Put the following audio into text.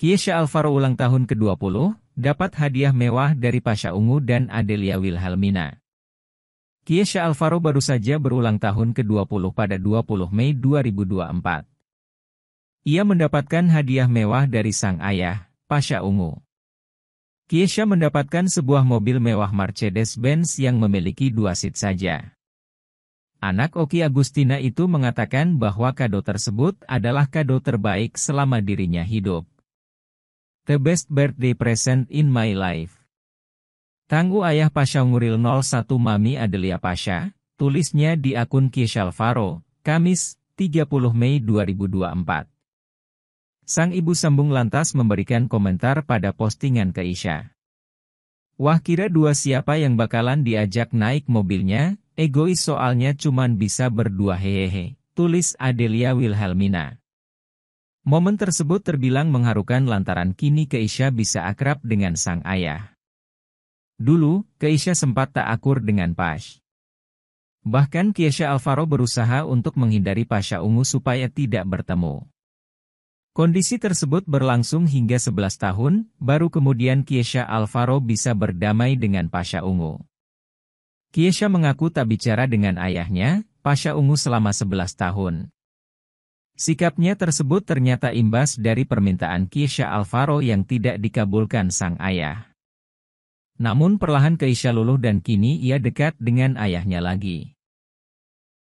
Kiesha Alvaro ulang tahun ke-20, dapat hadiah mewah dari Pasha Ungu dan Adelia Wilhelmina. Kiesha Alvaro baru saja berulang tahun ke-20 pada 20 Mei 2024. Ia mendapatkan hadiah mewah dari sang ayah, Pasha Ungu. Kiesha mendapatkan sebuah mobil mewah Mercedes-Benz yang memiliki dua seat saja. Anak Oki Agustina itu mengatakan bahwa kado tersebut adalah kado terbaik selama dirinya hidup. The best birthday present in my life. Tangguh Ayah Pasha Nguril 01 Mami Adelia Pasha, tulisnya di akun Kishal Faro, Kamis, 30 Mei 2024. Sang ibu sambung lantas memberikan komentar pada postingan Keisha. Wah kira dua siapa yang bakalan diajak naik mobilnya, egois soalnya cuman bisa berdua hehehe, tulis Adelia Wilhelmina. Momen tersebut terbilang mengharukan lantaran kini Keisha bisa akrab dengan sang ayah. Dulu, Keisha sempat tak akur dengan Pash. Bahkan Keisha Alvaro berusaha untuk menghindari Pasha Ungu supaya tidak bertemu. Kondisi tersebut berlangsung hingga 11 tahun, baru kemudian Keisha Alvaro bisa berdamai dengan Pasha Ungu. Keisha mengaku tak bicara dengan ayahnya, Pasha Ungu selama 11 tahun. Sikapnya tersebut ternyata imbas dari permintaan Kisha Alvaro yang tidak dikabulkan sang ayah. Namun perlahan Keisha luluh dan kini ia dekat dengan ayahnya lagi.